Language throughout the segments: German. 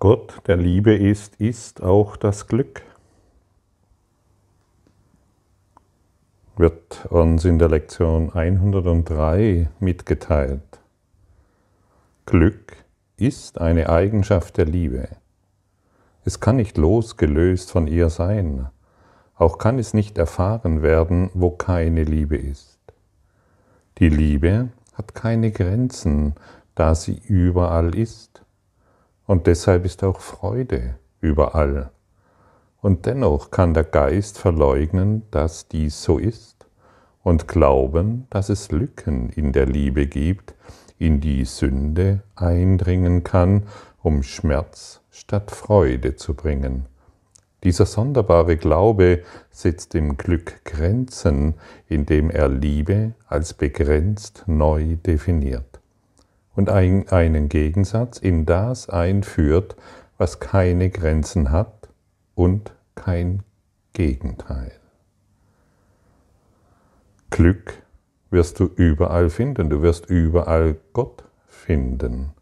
Gott, der Liebe ist, ist auch das Glück. Wird uns in der Lektion 103 mitgeteilt. Glück ist eine Eigenschaft der Liebe. Es kann nicht losgelöst von ihr sein, auch kann es nicht erfahren werden, wo keine Liebe ist. Die Liebe hat keine Grenzen, da sie überall ist und deshalb ist auch Freude überall. Und dennoch kann der Geist verleugnen, dass dies so ist und glauben, dass es Lücken in der Liebe gibt, in die Sünde eindringen kann, um Schmerz statt Freude zu bringen. Dieser sonderbare Glaube setzt dem Glück Grenzen, indem er Liebe als begrenzt neu definiert und ein, einen Gegensatz in das einführt, was keine Grenzen hat und kein Gegenteil. Glück wirst du überall finden, du wirst überall Gott finden.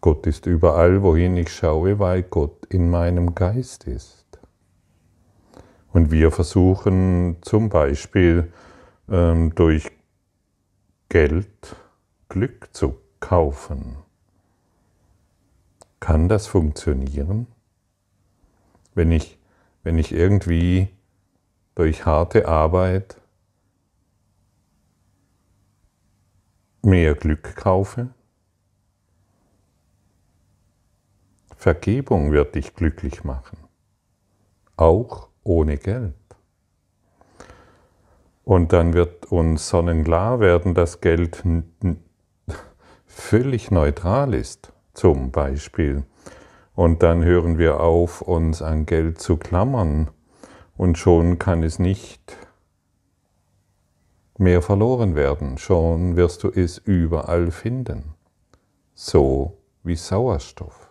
Gott ist überall, wohin ich schaue, weil Gott in meinem Geist ist. Und wir versuchen zum Beispiel ähm, durch Geld Glück zu kaufen. Kann das funktionieren? Wenn ich, wenn ich irgendwie durch harte Arbeit mehr Glück kaufe? Vergebung wird dich glücklich machen, auch ohne Geld. Und dann wird uns sonnenklar werden, dass Geld völlig neutral ist, zum Beispiel. Und dann hören wir auf, uns an Geld zu klammern. Und schon kann es nicht mehr verloren werden. Schon wirst du es überall finden. So wie Sauerstoff.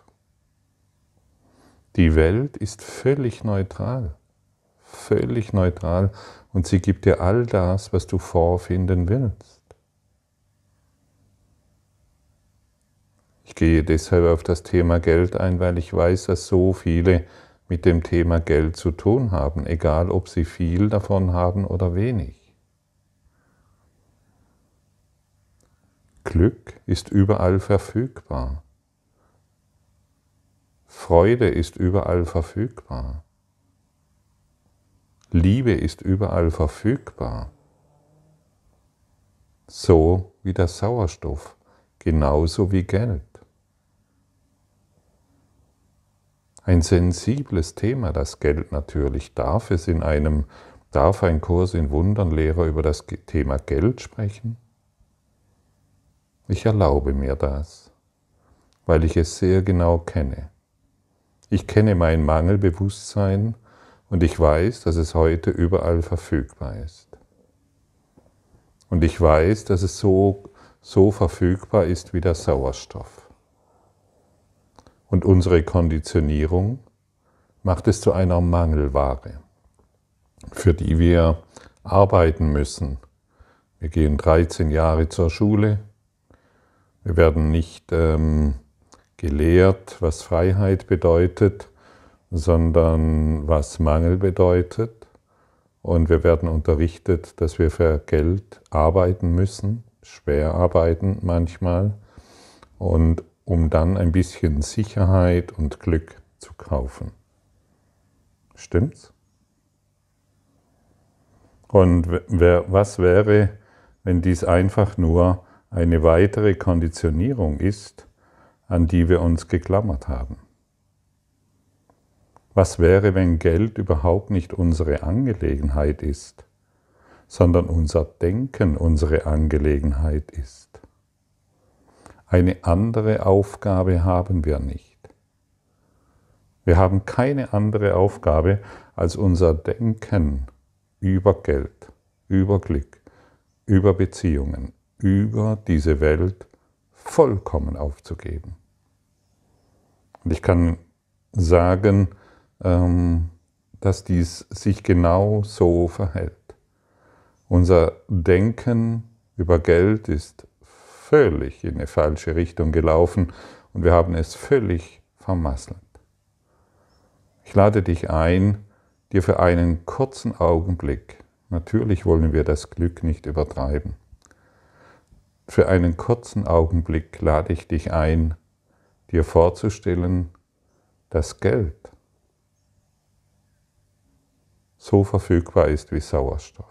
Die Welt ist völlig neutral. Völlig neutral. Und sie gibt dir all das, was du vorfinden willst. Ich gehe deshalb auf das Thema Geld ein, weil ich weiß, dass so viele mit dem Thema Geld zu tun haben, egal ob sie viel davon haben oder wenig. Glück ist überall verfügbar. Freude ist überall verfügbar. Liebe ist überall verfügbar, so wie der Sauerstoff, genauso wie Geld. Ein sensibles Thema, das Geld natürlich. Darf es in einem, darf ein Kurs in Wundernlehre über das Thema Geld sprechen? Ich erlaube mir das, weil ich es sehr genau kenne. Ich kenne mein Mangelbewusstsein und ich weiß, dass es heute überall verfügbar ist. Und ich weiß, dass es so, so verfügbar ist wie der Sauerstoff. Und unsere Konditionierung macht es zu einer Mangelware, für die wir arbeiten müssen. Wir gehen 13 Jahre zur Schule, wir werden nicht ähm, gelehrt, was Freiheit bedeutet sondern was Mangel bedeutet. Und wir werden unterrichtet, dass wir für Geld arbeiten müssen, schwer arbeiten manchmal, und um dann ein bisschen Sicherheit und Glück zu kaufen. Stimmt's? Und wer, was wäre, wenn dies einfach nur eine weitere Konditionierung ist, an die wir uns geklammert haben? Was wäre, wenn Geld überhaupt nicht unsere Angelegenheit ist, sondern unser Denken unsere Angelegenheit ist? Eine andere Aufgabe haben wir nicht. Wir haben keine andere Aufgabe, als unser Denken über Geld, über Glück, über Beziehungen, über diese Welt vollkommen aufzugeben. Und ich kann sagen, ähm, dass dies sich genau so verhält. Unser Denken über Geld ist völlig in eine falsche Richtung gelaufen und wir haben es völlig vermasselt. Ich lade dich ein, dir für einen kurzen Augenblick, natürlich wollen wir das Glück nicht übertreiben, für einen kurzen Augenblick lade ich dich ein, dir vorzustellen, dass Geld so verfügbar ist wie Sauerstoff.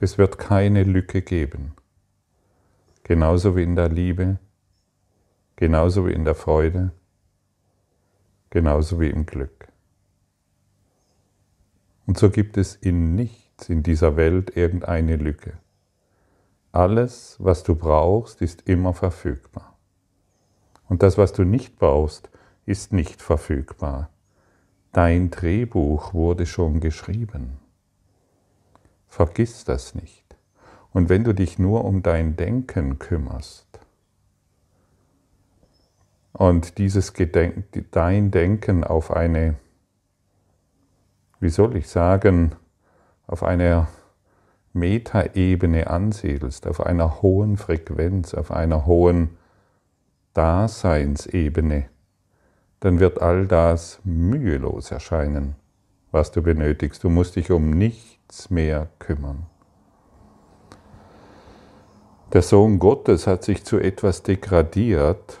Es wird keine Lücke geben, genauso wie in der Liebe, genauso wie in der Freude, genauso wie im Glück. Und so gibt es in nichts in dieser Welt irgendeine Lücke. Alles, was du brauchst, ist immer verfügbar. Und das, was du nicht brauchst, ist nicht verfügbar. Dein Drehbuch wurde schon geschrieben. Vergiss das nicht. Und wenn du dich nur um dein Denken kümmerst und dieses Gedenk, dein Denken auf eine, wie soll ich sagen, auf eine Metaebene ansiedelst, auf einer hohen Frequenz, auf einer hohen Daseinsebene, dann wird all das mühelos erscheinen, was du benötigst. Du musst dich um nichts mehr kümmern. Der Sohn Gottes hat sich zu etwas degradiert,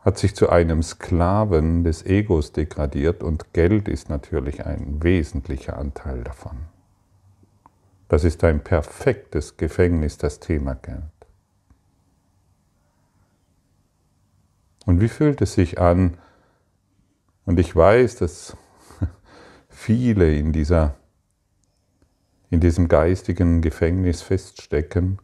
hat sich zu einem Sklaven des Egos degradiert und Geld ist natürlich ein wesentlicher Anteil davon. Das ist ein perfektes Gefängnis, das Thema Geld. Und wie fühlt es sich an? Und ich weiß, dass viele in, dieser, in diesem geistigen Gefängnis feststecken,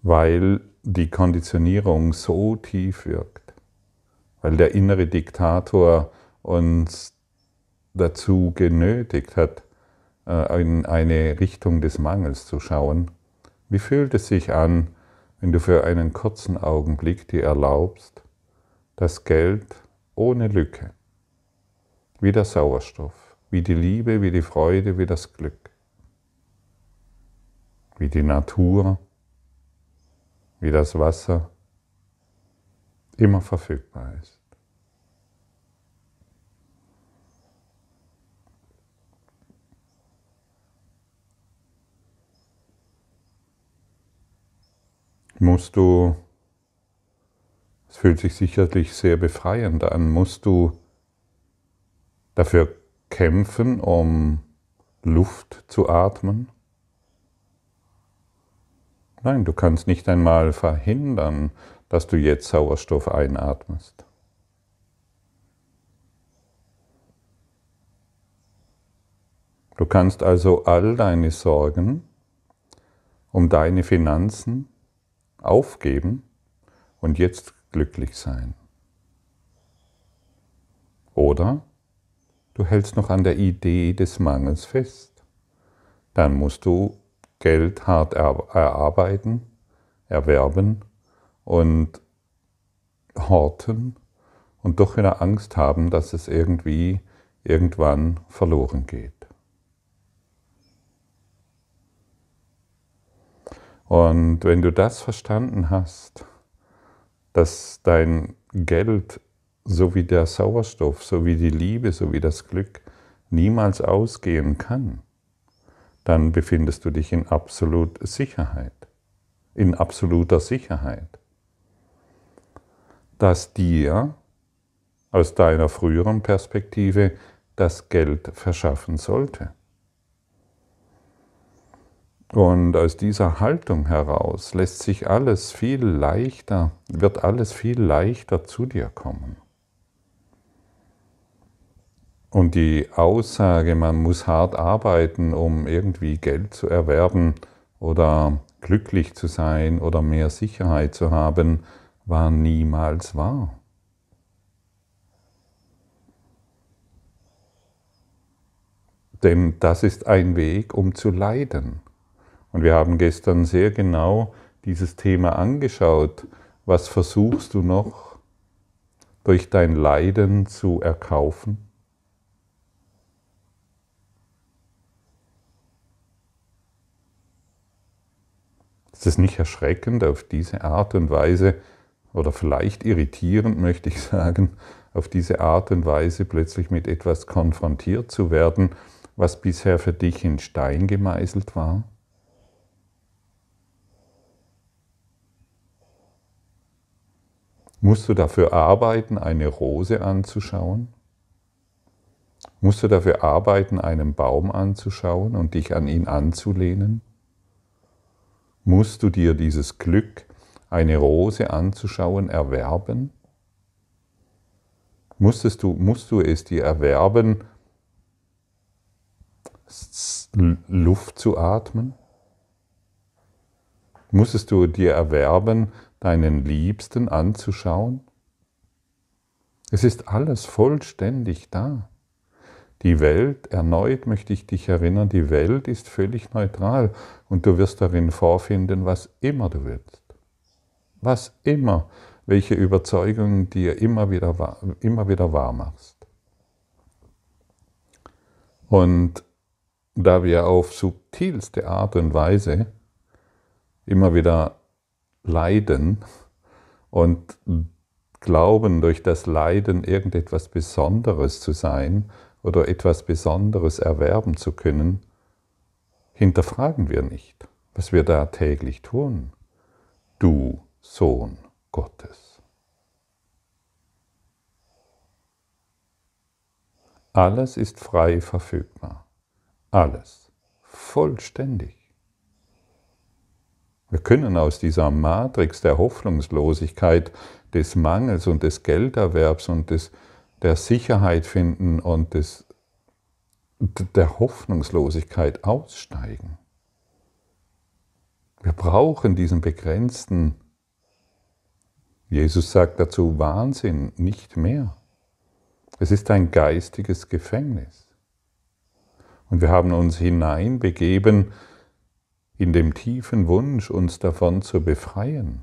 weil die Konditionierung so tief wirkt, weil der innere Diktator uns dazu genötigt hat, äh, in eine Richtung des Mangels zu schauen. Wie fühlt es sich an, wenn du für einen kurzen Augenblick dir erlaubst, das Geld ohne Lücke, wie der Sauerstoff, wie die Liebe, wie die Freude, wie das Glück, wie die Natur, wie das Wasser immer verfügbar ist. musst du, es fühlt sich sicherlich sehr befreiend an, musst du dafür kämpfen, um Luft zu atmen? Nein, du kannst nicht einmal verhindern, dass du jetzt Sauerstoff einatmest. Du kannst also all deine Sorgen um deine Finanzen, aufgeben und jetzt glücklich sein. Oder du hältst noch an der Idee des Mangels fest. Dann musst du Geld hart erarbeiten, erwerben und horten und doch wieder Angst haben, dass es irgendwie irgendwann verloren geht. Und wenn du das verstanden hast, dass dein Geld, so wie der Sauerstoff, so wie die Liebe, so wie das Glück, niemals ausgehen kann, dann befindest du dich in absolut Sicherheit, in absoluter Sicherheit, dass dir aus deiner früheren Perspektive das Geld verschaffen sollte. Und aus dieser Haltung heraus lässt sich alles viel leichter, wird alles viel leichter zu dir kommen. Und die Aussage, man muss hart arbeiten, um irgendwie Geld zu erwerben oder glücklich zu sein oder mehr Sicherheit zu haben, war niemals wahr. Denn das ist ein Weg, um zu leiden. Und wir haben gestern sehr genau dieses Thema angeschaut. Was versuchst du noch durch dein Leiden zu erkaufen? Ist es nicht erschreckend, auf diese Art und Weise, oder vielleicht irritierend möchte ich sagen, auf diese Art und Weise plötzlich mit etwas konfrontiert zu werden, was bisher für dich in Stein gemeißelt war? Musst du dafür arbeiten, eine Rose anzuschauen? Musst du dafür arbeiten, einen Baum anzuschauen und dich an ihn anzulehnen? Musst du dir dieses Glück, eine Rose anzuschauen, erwerben? Musstest du, musst du es dir erwerben, Luft zu atmen? Musstest du dir erwerben, deinen Liebsten anzuschauen? Es ist alles vollständig da. Die Welt, erneut möchte ich dich erinnern, die Welt ist völlig neutral und du wirst darin vorfinden, was immer du willst. Was immer, welche Überzeugungen dir immer wieder, immer wieder wahr machst. Und da wir auf subtilste Art und Weise immer wieder Leiden und glauben, durch das Leiden irgendetwas Besonderes zu sein oder etwas Besonderes erwerben zu können, hinterfragen wir nicht, was wir da täglich tun. Du Sohn Gottes. Alles ist frei verfügbar. Alles. Vollständig. Wir können aus dieser Matrix der Hoffnungslosigkeit, des Mangels und des Gelderwerbs und des, der Sicherheit finden und des, der Hoffnungslosigkeit aussteigen. Wir brauchen diesen begrenzten, Jesus sagt dazu, Wahnsinn, nicht mehr. Es ist ein geistiges Gefängnis. Und wir haben uns hineinbegeben in dem tiefen Wunsch, uns davon zu befreien.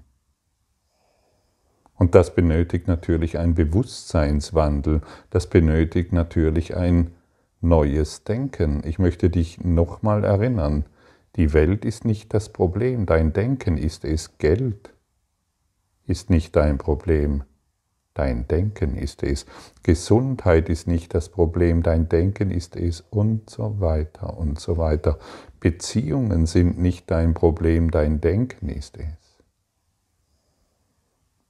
Und das benötigt natürlich einen Bewusstseinswandel, das benötigt natürlich ein neues Denken. Ich möchte dich nochmal erinnern, die Welt ist nicht das Problem, dein Denken ist es, Geld ist nicht dein Problem. Dein Denken ist es. Gesundheit ist nicht das Problem. Dein Denken ist es. Und so weiter und so weiter. Beziehungen sind nicht dein Problem. Dein Denken ist es.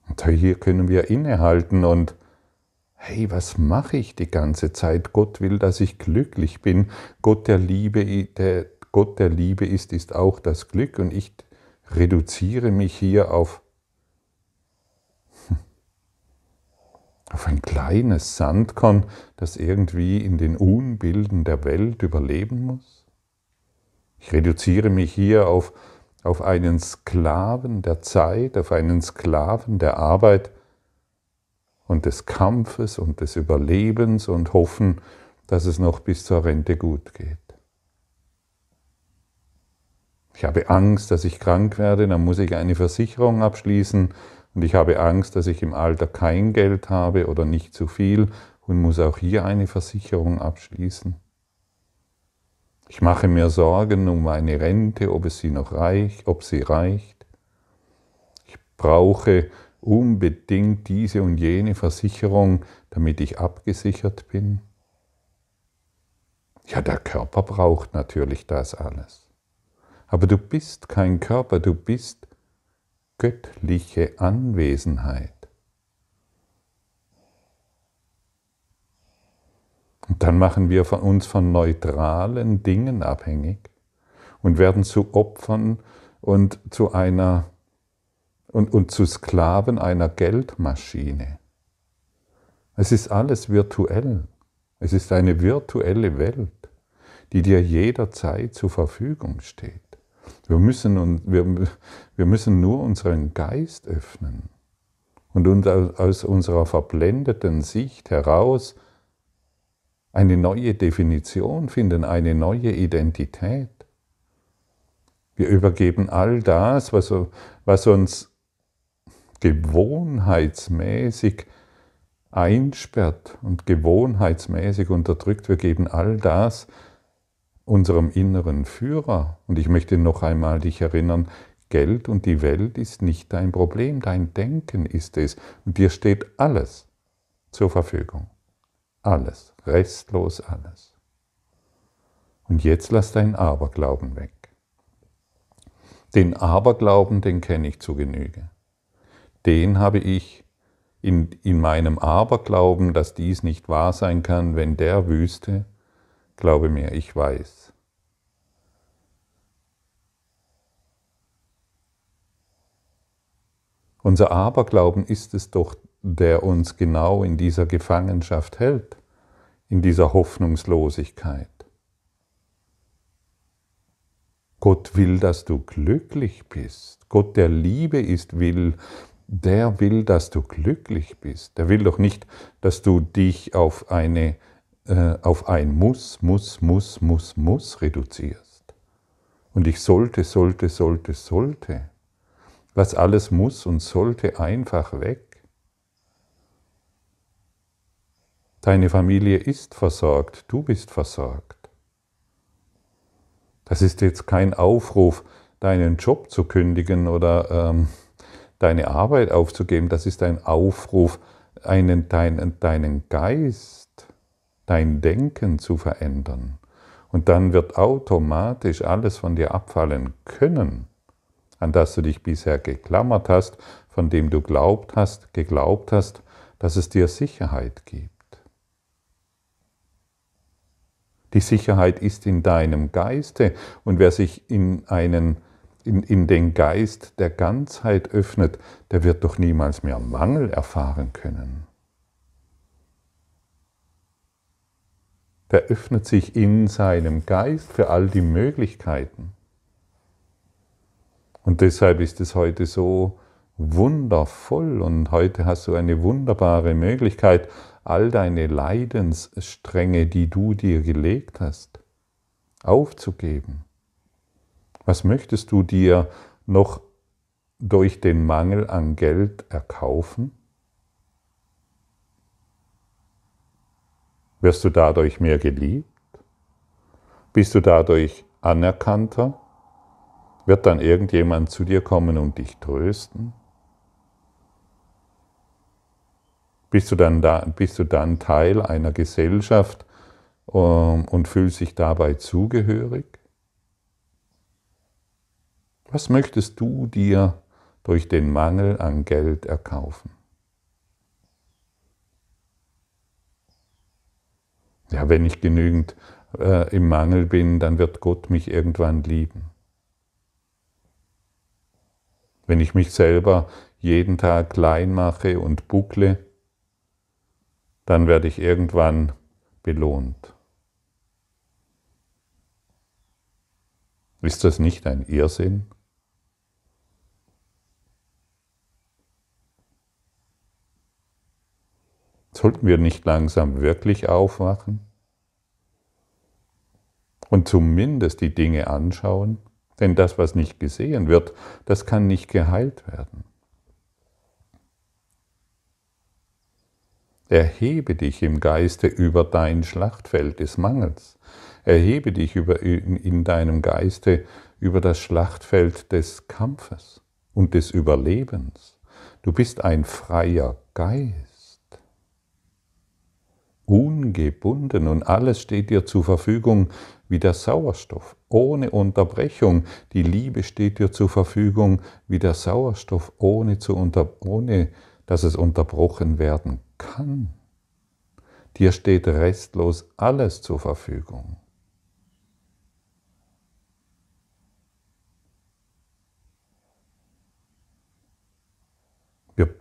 Und hier können wir innehalten und Hey, was mache ich die ganze Zeit? Gott will, dass ich glücklich bin. Gott der Liebe, der Gott der Liebe ist, ist auch das Glück. Und ich reduziere mich hier auf auf ein kleines Sandkorn, das irgendwie in den Unbilden der Welt überleben muss? Ich reduziere mich hier auf, auf einen Sklaven der Zeit, auf einen Sklaven der Arbeit und des Kampfes und des Überlebens und hoffen, dass es noch bis zur Rente gut geht. Ich habe Angst, dass ich krank werde, dann muss ich eine Versicherung abschließen, und ich habe Angst, dass ich im Alter kein Geld habe oder nicht zu viel und muss auch hier eine Versicherung abschließen. Ich mache mir Sorgen um meine Rente, ob es sie noch reicht, ob sie reicht. Ich brauche unbedingt diese und jene Versicherung, damit ich abgesichert bin. Ja, der Körper braucht natürlich das alles. Aber du bist kein Körper, du bist göttliche Anwesenheit. Und dann machen wir von uns von neutralen Dingen abhängig und werden zu Opfern und zu einer und, und zu Sklaven einer Geldmaschine. Es ist alles virtuell. Es ist eine virtuelle Welt, die dir jederzeit zur Verfügung steht. Wir müssen, und wir, wir müssen nur unseren Geist öffnen und aus unserer verblendeten Sicht heraus eine neue Definition finden, eine neue Identität. Wir übergeben all das, was, uns gewohnheitsmäßig einsperrt und gewohnheitsmäßig unterdrückt. Wir geben all das unserem inneren Führer. Und ich möchte noch einmal dich erinnern, Geld und die Welt ist nicht dein Problem, dein Denken ist es. Und dir steht alles zur Verfügung. Alles, restlos alles. Und jetzt lass deinen Aberglauben weg. Den Aberglauben, den kenne ich zu Genüge. Den habe ich in, in meinem Aberglauben, dass dies nicht wahr sein kann, wenn der wüsste, glaube mir, ich weiß, Unser Aberglauben ist es doch, der uns genau in dieser Gefangenschaft hält, in dieser Hoffnungslosigkeit. Gott will, dass du glücklich bist. Gott, der Liebe ist, will, der will, dass du glücklich bist. Der will doch nicht, dass du dich auf, eine, äh, auf ein Muss, Muss, Muss, Muss, Muss reduzierst. Und ich sollte, sollte, sollte, sollte was alles muss und sollte einfach weg. Deine Familie ist versorgt, du bist versorgt. Das ist jetzt kein Aufruf, deinen Job zu kündigen oder ähm, deine Arbeit aufzugeben, das ist ein Aufruf, einen, deinen, deinen Geist, dein Denken zu verändern. Und dann wird automatisch alles von dir abfallen können an das du dich bisher geklammert hast, von dem du glaubt hast, geglaubt hast, dass es dir Sicherheit gibt. Die Sicherheit ist in deinem Geiste und wer sich in, einen, in, in den Geist der Ganzheit öffnet, der wird doch niemals mehr Mangel erfahren können. Der öffnet sich in seinem Geist für all die Möglichkeiten. Und deshalb ist es heute so wundervoll und heute hast du eine wunderbare Möglichkeit, all deine Leidensstränge, die du dir gelegt hast, aufzugeben. Was möchtest du dir noch durch den Mangel an Geld erkaufen? Wirst du dadurch mehr geliebt? Bist du dadurch anerkannter? Wird dann irgendjemand zu dir kommen und dich trösten? Bist du dann, da, bist du dann Teil einer Gesellschaft ähm, und fühlst dich dabei zugehörig? Was möchtest du dir durch den Mangel an Geld erkaufen? Ja, wenn ich genügend äh, im Mangel bin, dann wird Gott mich irgendwann lieben. Wenn ich mich selber jeden Tag klein mache und buckle, dann werde ich irgendwann belohnt. Ist das nicht ein Irrsinn? Sollten wir nicht langsam wirklich aufwachen und zumindest die Dinge anschauen? Denn das, was nicht gesehen wird, das kann nicht geheilt werden. Erhebe dich im Geiste über dein Schlachtfeld des Mangels. Erhebe dich über, in, in deinem Geiste über das Schlachtfeld des Kampfes und des Überlebens. Du bist ein freier Geist ungebunden und alles steht dir zur Verfügung wie der Sauerstoff, ohne Unterbrechung. Die Liebe steht dir zur Verfügung wie der Sauerstoff, ohne, zu unter, ohne dass es unterbrochen werden kann. Dir steht restlos alles zur Verfügung.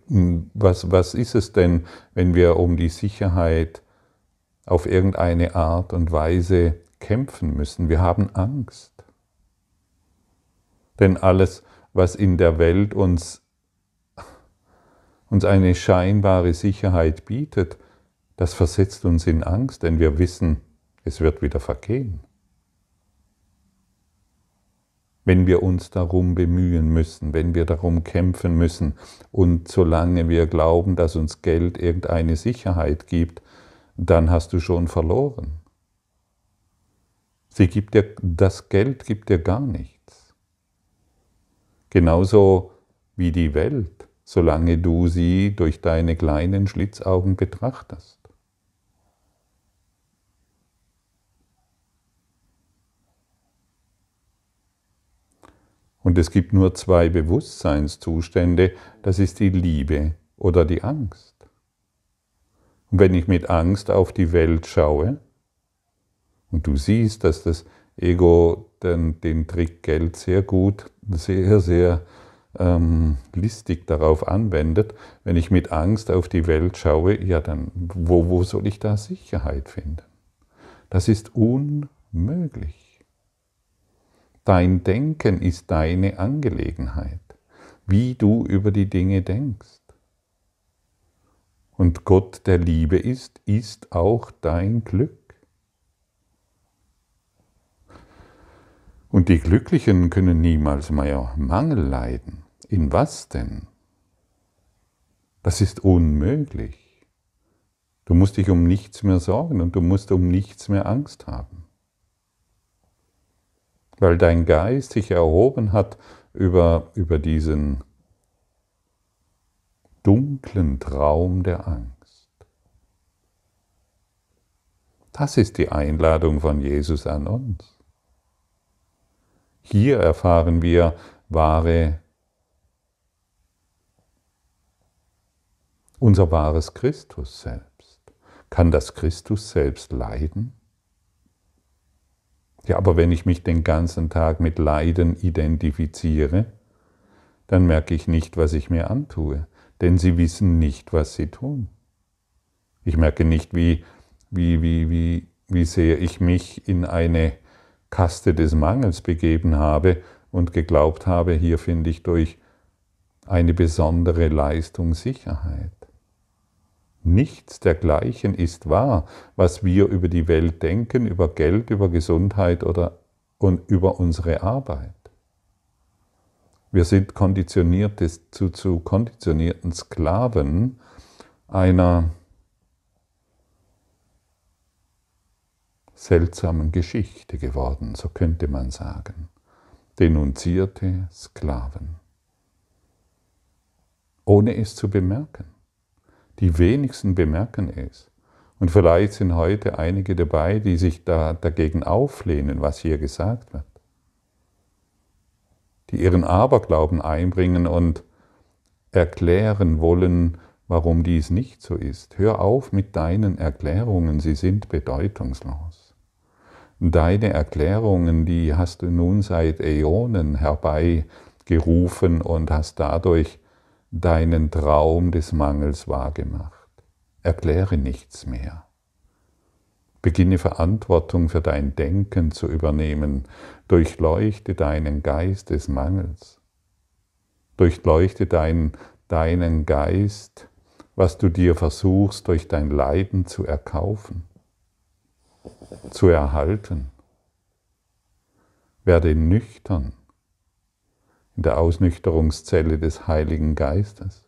Hm, was, was ist es denn, wenn wir um die Sicherheit auf irgendeine Art und Weise kämpfen müssen. Wir haben Angst. Denn alles, was in der Welt uns, uns eine scheinbare Sicherheit bietet, das versetzt uns in Angst, denn wir wissen, es wird wieder vergehen. Wenn wir uns darum bemühen müssen, wenn wir darum kämpfen müssen und solange wir glauben, dass uns Geld irgendeine Sicherheit gibt, dann hast du schon verloren. Sie gibt dir, das Geld gibt dir gar nichts. Genauso wie die Welt, solange du sie durch deine kleinen Schlitzaugen betrachtest. Und es gibt nur zwei Bewusstseinszustände, das ist die Liebe oder die Angst. Und wenn ich mit Angst auf die Welt schaue, und du siehst, dass das Ego den, den Trick Geld sehr gut, sehr, sehr ähm, listig darauf anwendet, wenn ich mit Angst auf die Welt schaue, ja dann, wo, wo soll ich da Sicherheit finden? Das ist unmöglich. Dein Denken ist deine Angelegenheit, wie du über die Dinge denkst und Gott der Liebe ist, ist auch dein Glück. Und die Glücklichen können niemals mehr Mangel leiden. In was denn? Das ist unmöglich. Du musst dich um nichts mehr sorgen und du musst um nichts mehr Angst haben. Weil dein Geist sich erhoben hat über, über diesen dunklen Traum der Angst. Das ist die Einladung von Jesus an uns. Hier erfahren wir wahre, unser wahres Christus selbst. Kann das Christus selbst leiden? Ja, aber wenn ich mich den ganzen Tag mit Leiden identifiziere, dann merke ich nicht, was ich mir antue denn sie wissen nicht, was sie tun. Ich merke nicht, wie, wie, wie, wie, wie sehr ich mich in eine Kaste des Mangels begeben habe und geglaubt habe, hier finde ich durch eine besondere Leistung Sicherheit. Nichts dergleichen ist wahr, was wir über die Welt denken, über Geld, über Gesundheit oder und über unsere Arbeit. Wir sind konditioniert zu, zu konditionierten Sklaven einer seltsamen Geschichte geworden, so könnte man sagen. Denunzierte Sklaven. Ohne es zu bemerken. Die wenigsten bemerken es. Und vielleicht sind heute einige dabei, die sich da dagegen auflehnen, was hier gesagt wird die ihren Aberglauben einbringen und erklären wollen, warum dies nicht so ist. Hör auf mit deinen Erklärungen, sie sind bedeutungslos. Deine Erklärungen, die hast du nun seit Äonen herbeigerufen und hast dadurch deinen Traum des Mangels wahrgemacht. Erkläre nichts mehr. Beginne Verantwortung für dein Denken zu übernehmen. Durchleuchte deinen Geist des Mangels. Durchleuchte dein, deinen Geist, was du dir versuchst durch dein Leiden zu erkaufen, zu erhalten. Werde nüchtern in der Ausnüchterungszelle des Heiligen Geistes.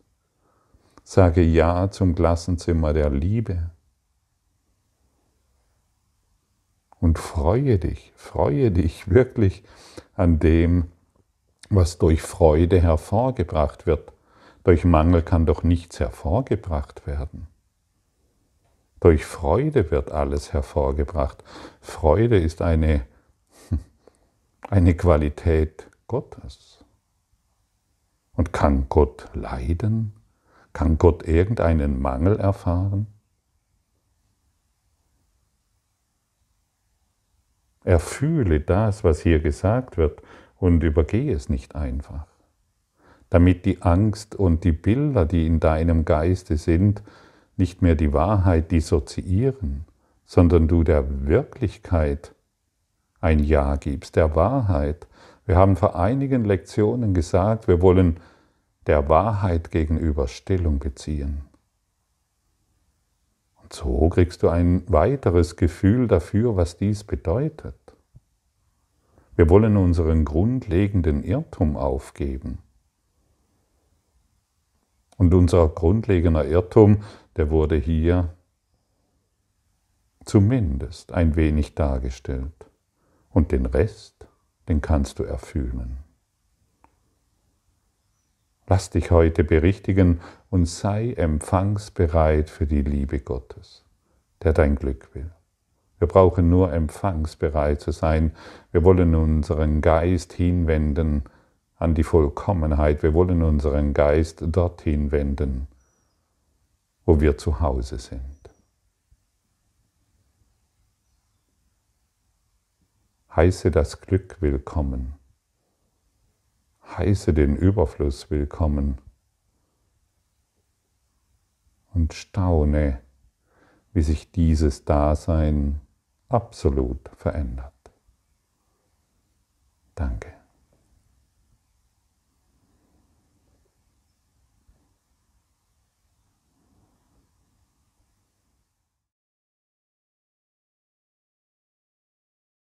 Sage Ja zum Klassenzimmer der Liebe und freue dich, freue dich wirklich an dem, was durch Freude hervorgebracht wird. Durch Mangel kann doch nichts hervorgebracht werden. Durch Freude wird alles hervorgebracht. Freude ist eine, eine Qualität Gottes. Und kann Gott leiden? Kann Gott irgendeinen Mangel erfahren? Erfühle das, was hier gesagt wird und übergehe es nicht einfach, damit die Angst und die Bilder, die in deinem Geiste sind, nicht mehr die Wahrheit dissoziieren, sondern du der Wirklichkeit ein Ja gibst, der Wahrheit. Wir haben vor einigen Lektionen gesagt, wir wollen der Wahrheit gegenüber Stellung beziehen. Und so kriegst du ein weiteres Gefühl dafür, was dies bedeutet. Wir wollen unseren grundlegenden Irrtum aufgeben. Und unser grundlegender Irrtum, der wurde hier zumindest ein wenig dargestellt. Und den Rest, den kannst du erfüllen. Lass dich heute berichtigen und sei empfangsbereit für die Liebe Gottes, der dein Glück will. Wir brauchen nur empfangsbereit zu sein. Wir wollen unseren Geist hinwenden an die Vollkommenheit. Wir wollen unseren Geist dorthin wenden, wo wir zu Hause sind. Heiße das Glück willkommen heiße den Überfluss willkommen und staune, wie sich dieses Dasein absolut verändert. Danke.